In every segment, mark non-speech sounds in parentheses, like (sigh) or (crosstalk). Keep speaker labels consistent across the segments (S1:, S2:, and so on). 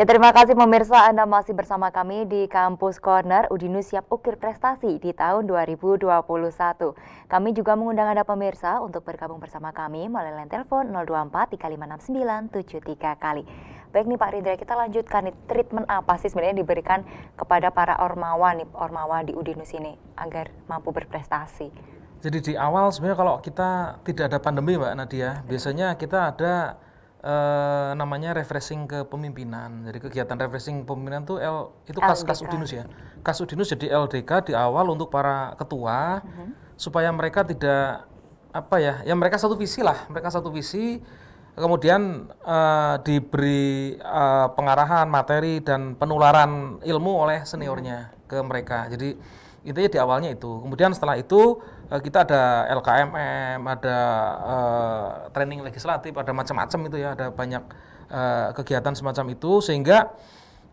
S1: Ya terima kasih pemirsa Anda masih bersama kami di Kampus Corner Udinu siap ukir prestasi di tahun 2021. Kami juga mengundang Anda pemirsa untuk bergabung bersama kami melalui telepon 024 3569 73 kali. Baik nih Pak Ridra, kita lanjutkan nih, treatment apa sih sebenarnya diberikan kepada para ormawa nih, ormawa di Udinus ini agar mampu berprestasi?
S2: Jadi di awal sebenarnya kalau kita tidak ada pandemi Mbak Nadia, biasanya kita ada eh, namanya refreshing kepemimpinan. Jadi kegiatan refreshing kepemimpinan tuh L itu kas kas Udinus ya. Kas Udinus jadi LDK di awal untuk para ketua mm-hmm. supaya mereka tidak apa ya, ya mereka satu visi lah, mereka satu visi kemudian eh, diberi eh, pengarahan materi dan penularan ilmu oleh seniornya hmm. ke mereka. Jadi itu intinya di awalnya itu. Kemudian setelah itu Eh, kita ada LKMM, ada uh, training legislatif, ada macam-macam itu ya, ada banyak uh, kegiatan semacam itu sehingga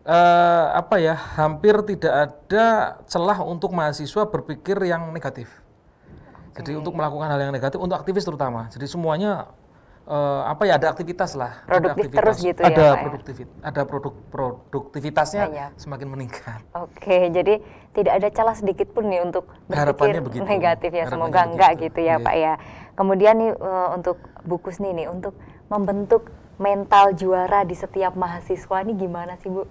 S2: uh, apa ya, hampir tidak ada celah untuk mahasiswa berpikir yang negatif. Jadi untuk melakukan hal yang negatif untuk aktivis terutama. Jadi semuanya uh, apa ya ada aktivitas lah produktif ada aktivitas, terus gitu ya produktif ya? produktivitas ada produk produktivitasnya ya. semakin meningkat
S1: oke jadi tidak ada celah sedikit pun nih untuk berpikir begitu. negatif ya Harapannya semoga begitu. enggak gitu ya yeah. pak ya kemudian nih uh, untuk bukus nih nih untuk membentuk mental juara di setiap mahasiswa ini gimana sih Bu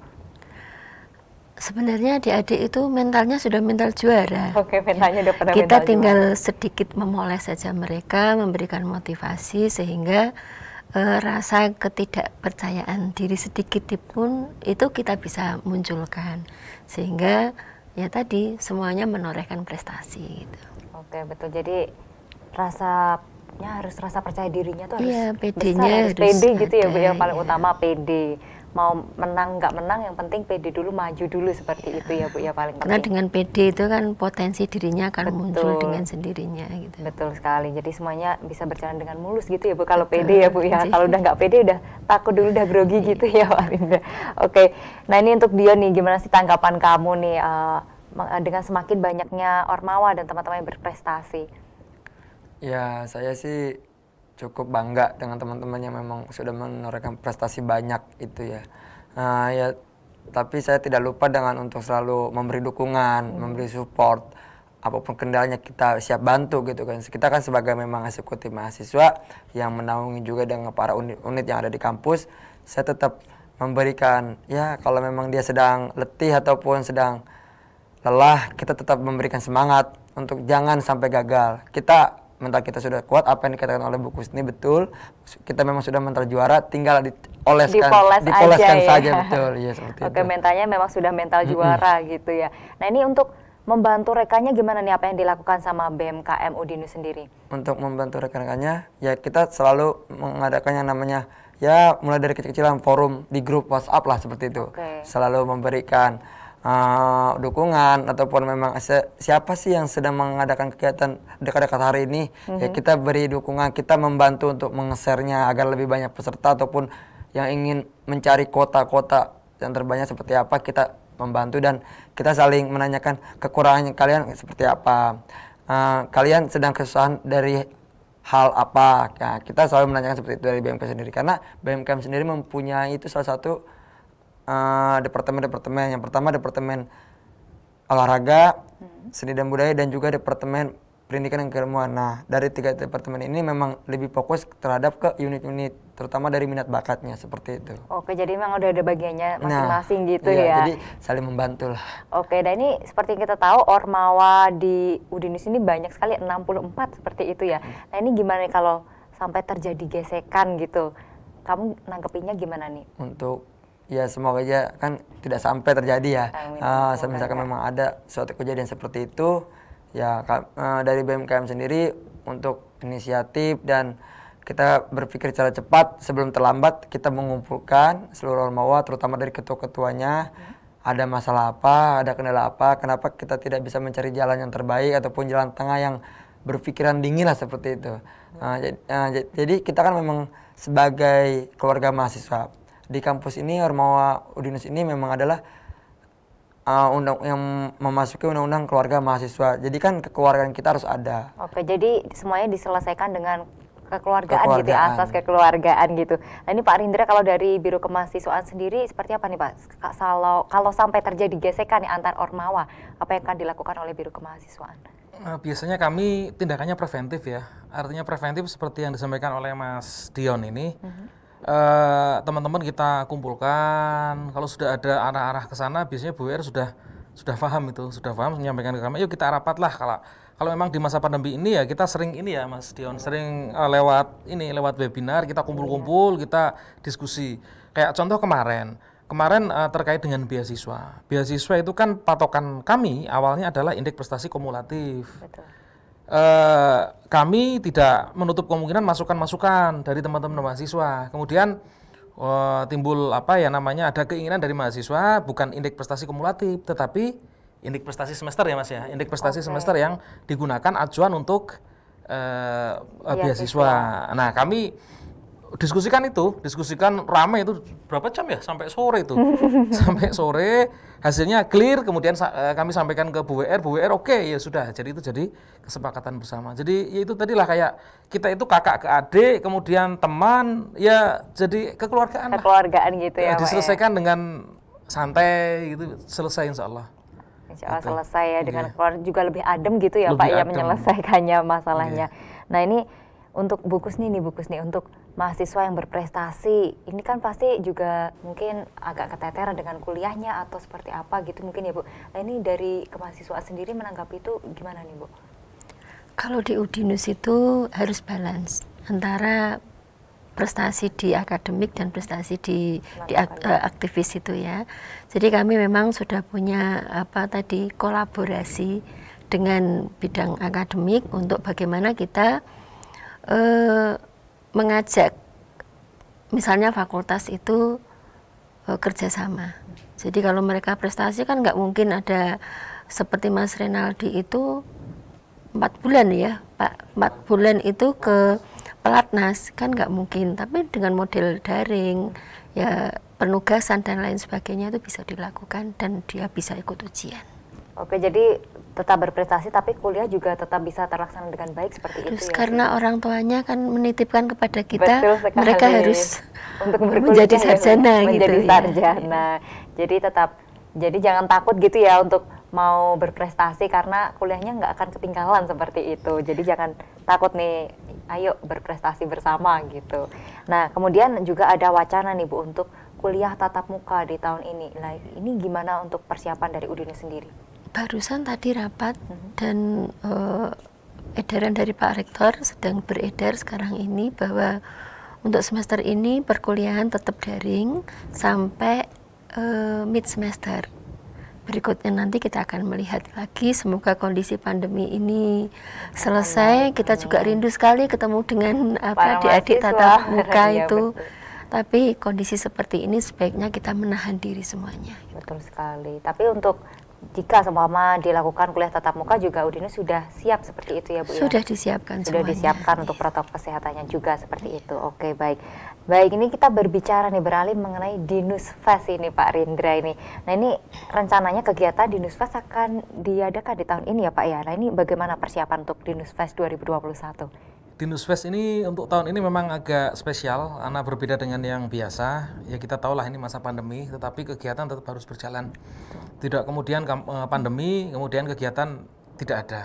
S3: sebenarnya adik-adik itu mentalnya sudah mental juara.
S1: Oke, ya. mentalnya sudah ya. Kita mental tinggal
S3: juara. sedikit memoles saja mereka, memberikan motivasi sehingga uh, rasa ketidakpercayaan diri sedikit pun itu kita bisa munculkan. Sehingga ya tadi semuanya menorehkan prestasi gitu.
S1: Oke, betul. Jadi rasa ya harus rasa percaya dirinya tuh iya, harus iya, besar, harus, harus pede gitu ya Bu yang paling ya. utama pede mau menang nggak menang yang penting PD dulu maju dulu seperti itu ya Bu ya paling Karena dengan
S3: PD itu kan potensi dirinya akan betul. muncul dengan
S1: sendirinya gitu. Betul sekali. Jadi semuanya bisa berjalan dengan mulus gitu ya Bu kalau PD ya Bu ya. Kalau udah nggak PD udah takut dulu udah grogi gitu ya Pak Oke. Nah ini untuk Dion nih gimana sih tanggapan kamu nih uh, dengan semakin banyaknya ormawa dan teman-teman yang berprestasi?
S4: Ya saya sih cukup bangga dengan teman-teman yang memang sudah menorehkan prestasi banyak itu ya. Nah, ya tapi saya tidak lupa dengan untuk selalu memberi dukungan, hmm. memberi support apapun kendalanya kita siap bantu gitu kan. Kita kan sebagai memang eksekutif mahasiswa yang menaungi juga dengan para unit-unit yang ada di kampus, saya tetap memberikan ya kalau memang dia sedang letih ataupun sedang lelah, kita tetap memberikan semangat untuk jangan sampai gagal. Kita mental kita sudah kuat, apa yang dikatakan oleh Bu Kusni betul, kita memang sudah mental juara, tinggal dioleskan, dipoles dipoleskan aja, ya. saja ya. betul, ya seperti Oke, itu. Oke,
S1: mentalnya memang sudah mental juara gitu ya. Nah ini untuk membantu rekannya gimana nih apa yang dilakukan sama BMKM Udinu sendiri?
S4: Untuk membantu rekan-rekannya, ya kita selalu mengadakan yang namanya ya mulai dari kecil-kecilan forum di grup WhatsApp lah seperti itu. Okay. Selalu memberikan uh, dukungan ataupun memang siapa sih yang sedang mengadakan kegiatan dekat-dekat hari ini mm-hmm. ya mhm. kita beri dukungan kita membantu untuk mengesernya agar lebih banyak peserta ataupun yang ingin mencari kota-kota yang terbanyak seperti apa kita membantu dan kita saling menanyakan kekurangan kalian seperti apa uh, kalian sedang kesusahan dari hal apa nah, kita selalu menanyakan seperti itu dari BMK sendiri karena BMK sendiri mempunyai itu salah satu departemen ah, departemen-departemen. Yang pertama departemen olahraga, hmm. seni dan budaya dan juga departemen pendidikan dan keilmuan. Nah, dari tiga departemen ini memang lebih fokus terhadap ke unit-unit, terutama dari minat bakatnya seperti itu.
S1: Oke, jadi memang udah ada bagiannya nah, masing-masing nah, gitu iya, ya. Jadi
S4: saling membantu lah.
S1: Oke, dan ini seperti yang kita tahu ormawa di Udinus ini banyak sekali 64 seperti itu ya. Hmm. Nah, ini gimana nih kalau sampai terjadi gesekan gitu? Kamu nangkepinya gimana nih?
S4: Untuk ya semoga aja kan tidak sampai terjadi ya. Amin. Uh, ah, misalkan memang ada suatu kejadian seperti itu, ya uh, dari BMKM sendiri untuk inisiatif dan kita berpikir secara cepat sebelum terlambat kita mengumpulkan seluruh ormawa terutama dari ketua-ketuanya hmm. ada masalah apa, ada kendala apa, kenapa kita tidak bisa mencari jalan yang terbaik ataupun jalan tengah yang berpikiran dingin lah seperti itu. Hmm. Uh, uh, jadi kita kan memang sebagai keluarga mahasiswa di kampus ini Ormawa Udinus ini memang adalah uh, undang yang memasuki undang-undang keluarga mahasiswa. Jadi kan kekeluargaan kita harus ada.
S1: Oke, jadi semuanya diselesaikan dengan kekeluargaan, kekeluargaan. gitu ya, asas kekeluargaan gitu. Nah ini Pak Rindra kalau dari Biro Kemahasiswaan sendiri seperti apa nih Pak? Kalau kalau sampai terjadi gesekan nih antar ormawa, apa yang akan dilakukan oleh Biro Kemahasiswaan?
S2: Eh, biasanya kami tindakannya preventif ya, artinya preventif seperti yang disampaikan oleh Mas Dion ini. Mm -hmm Eh, teman-teman kita kumpulkan. Kalau sudah ada arah-arah ke sana, biasanya Bu WR er sudah sudah paham itu, sudah paham menyampaikan ke kami. Yuk kita rapat lah kalau kalau memang di masa pandemi ini ya kita sering ini ya Mas Dion, sering uh, lewat ini lewat webinar kita kumpul-kumpul, kita diskusi. Kayak contoh kemarin, kemarin uh, terkait dengan beasiswa. Beasiswa itu kan patokan kami awalnya adalah indeks prestasi kumulatif. Betul. Eh, kami tidak menutup kemungkinan masukan-masukan dari teman-teman mahasiswa. Kemudian eh, timbul apa ya namanya ada keinginan dari mahasiswa bukan indeks prestasi kumulatif tetapi indeks prestasi semester ya Mas ya. Indeks prestasi okay. semester yang digunakan acuan untuk uh, ya, beasiswa. Nah, kami diskusikan itu, diskusikan rame itu berapa jam ya sampai sore itu. (laughs) sampai sore hasilnya clear kemudian uh, kami sampaikan ke BWR, BWR oke okay, ya sudah. Jadi itu jadi kesepakatan bersama. Jadi ya itu tadilah kayak kita itu kakak ke adik, kemudian teman, ya jadi kekeluargaan.
S1: Kekeluargaan lah. gitu ya. ya, ya. diselesaikan
S2: ya. dengan santai gitu selesai insya Allah.
S1: Insya gitu. selesai ya dengan yeah. Iya. juga lebih adem gitu ya lebih Pak ya, adem. ya menyelesaikannya masalahnya. Yeah. Nah ini untuk bukus nih nih bukus nih untuk mahasiswa yang berprestasi ini kan pasti juga mungkin agak keteteran dengan kuliahnya atau seperti apa gitu mungkin ya Bu. Nah ini dari kemahasiswaan sendiri menanggapi itu gimana nih Bu?
S3: Kalau di Udinus itu harus balance antara prestasi di akademik dan prestasi di, di eh, aktivis itu ya. Jadi kami memang sudah punya apa tadi kolaborasi dengan bidang akademik untuk bagaimana kita eh, mengajak misalnya fakultas itu uh, kerjasama. Jadi kalau mereka prestasi kan nggak mungkin ada seperti Mas Renaldi itu empat bulan ya Pak empat bulan itu ke pelatnas kan nggak mungkin tapi dengan model daring ya penugasan dan lain sebagainya itu bisa dilakukan dan dia bisa ikut ujian. Oke, jadi tetap berprestasi tapi kuliah juga tetap bisa terlaksana
S1: dengan baik seperti Terus itu. Ya, karena
S3: ya? orang tuanya kan menitipkan kepada kita, mereka harus
S1: untuk (laughs) menjadi ya. sarjana menjadi gitu. Menjadi iya. sarjana. Ya. Jadi tetap jadi jangan takut gitu ya untuk mau berprestasi karena kuliahnya nggak akan ketinggalan seperti itu. Jadi jangan takut nih, ayo berprestasi bersama gitu. Nah, kemudian juga ada wacana nih Bu untuk kuliah tatap muka di tahun ini. Nah, ini gimana untuk persiapan dari Udin sendiri?
S3: barusan tadi rapat mm-hmm. dan uh, edaran dari Pak Rektor sedang beredar sekarang ini bahwa untuk semester ini perkuliahan tetap daring sampai uh, eh, mid semester. Berikutnya nanti kita akan melihat lagi semoga kondisi pandemi ini selesai. Kita juga rindu sekali ketemu dengan apa adik-adik tatap (laughs) muka iya, itu. Betul. Tapi kondisi seperti ini sebaiknya kita menahan diri semuanya. Gitu. Betul
S1: sekali. Tapi untuk jika semuanya dilakukan kuliah tatap muka juga Udinus sudah siap seperti itu ya Bu ya? Sudah ya?
S3: disiapkan Sudah
S1: disiapkan untuk iya. protokol kesehatannya juga seperti itu. Oke, baik. Baik, ini kita berbicara nih beralih mengenai Dinus Fest ini Pak Rindra ini. Nah, ini rencananya kegiatan Dinus Fest akan diadakan di tahun ini ya Pak ya. Nah, ini bagaimana persiapan untuk Dinus Fest 2021?
S2: Dinus Fest ini untuk tahun ini memang agak spesial, karena berbeda dengan yang biasa. Ya kita tahulah ini masa pandemi, tetapi kegiatan tetap harus berjalan. Tidak kemudian eh, pandemi, kemudian kegiatan tidak ada.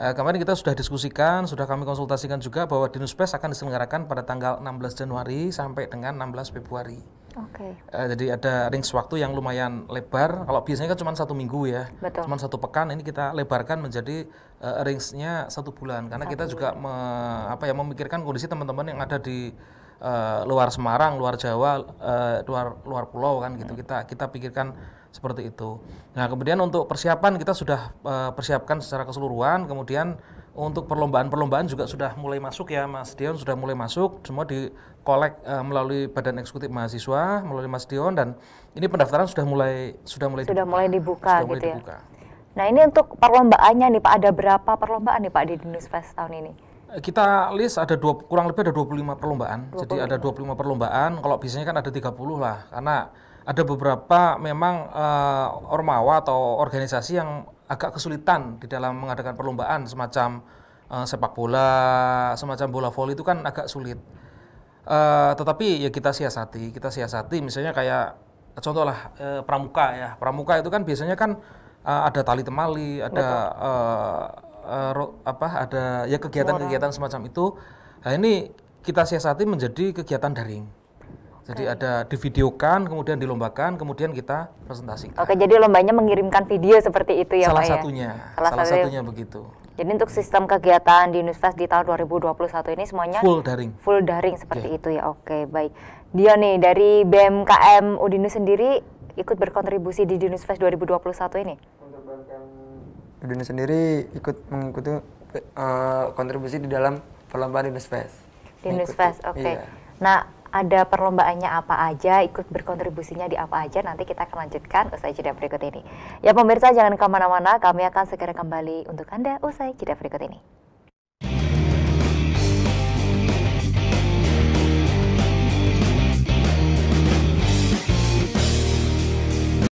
S2: Eh, kemarin kita sudah diskusikan, sudah kami konsultasikan juga bahwa Dinus Fest akan diselenggarakan pada tanggal 16 Januari sampai dengan 16 Februari. Okay. Uh, eh, jadi ada range waktu yang lumayan lebar. Kalau biasanya kan cuma satu minggu ya, cuma satu pekan. Ini kita lebarkan menjadi uh, eh, range-nya satu bulan. Karena satu kita bulan. juga me, apa ya memikirkan kondisi teman-teman yang ada di uh, luar Semarang, luar Jawa, uh, luar luar pulau kan gitu. Hmm. Kita kita pikirkan seperti itu. Nah kemudian untuk persiapan kita sudah uh, persiapkan secara keseluruhan. Kemudian untuk perlombaan-perlombaan juga sudah mulai masuk ya Mas Dion sudah mulai masuk semua di kolek uh, eh, melalui Badan Eksekutif Mahasiswa melalui Mas Dion dan ini pendaftaran sudah mulai sudah mulai sudah dibuka. mulai dibuka sudah gitu mulai ya. Dibuka.
S1: Nah ini untuk perlombaannya nih Pak ada berapa perlombaan nih Pak di Dunus Fest tahun ini?
S2: Eh, kita list ada dua, kurang lebih ada 25 perlombaan. 25. Jadi ada 25 perlombaan. Kalau biasanya kan ada 30 lah karena ada beberapa memang uh, ormawa atau organisasi yang agak kesulitan di dalam mengadakan perlombaan semacam uh, sepak bola, semacam bola voli itu kan agak sulit. Uh, tetapi ya kita siasati, kita siasati misalnya kayak contohlah uh, pramuka ya. Pramuka itu kan biasanya kan uh, ada tali temali, ada uh, uh, apa ada ya kegiatan-kegiatan semacam itu. Nah, ini kita siasati menjadi kegiatan daring. Jadi okay. ada divideokan, kemudian dilombakan, kemudian kita presentasikan.
S1: Oke, jadi lombanya mengirimkan video seperti itu ya, salah Pak ya? satunya,
S2: ya? Salah, salah satunya, satunya begitu.
S1: Jadi untuk sistem kegiatan di Nusfest di tahun 2021 ini semuanya full daring. Full daring seperti yeah. itu ya. Oke, baik. Dia nih dari BMKM Udinus sendiri ikut berkontribusi di Dinusfest 2021 ini. Untuk BMKM
S4: Udinus sendiri ikut mengikuti uh, kontribusi di dalam perlombaan Dinusfest. Dinusfest, oke. Okay. Iya.
S1: Nah, ada perlombaannya apa aja, ikut berkontribusinya di apa aja, nanti kita akan lanjutkan usai jeda berikut ini. Ya pemirsa jangan kemana-mana, kami akan segera kembali untuk Anda usai jeda berikut ini.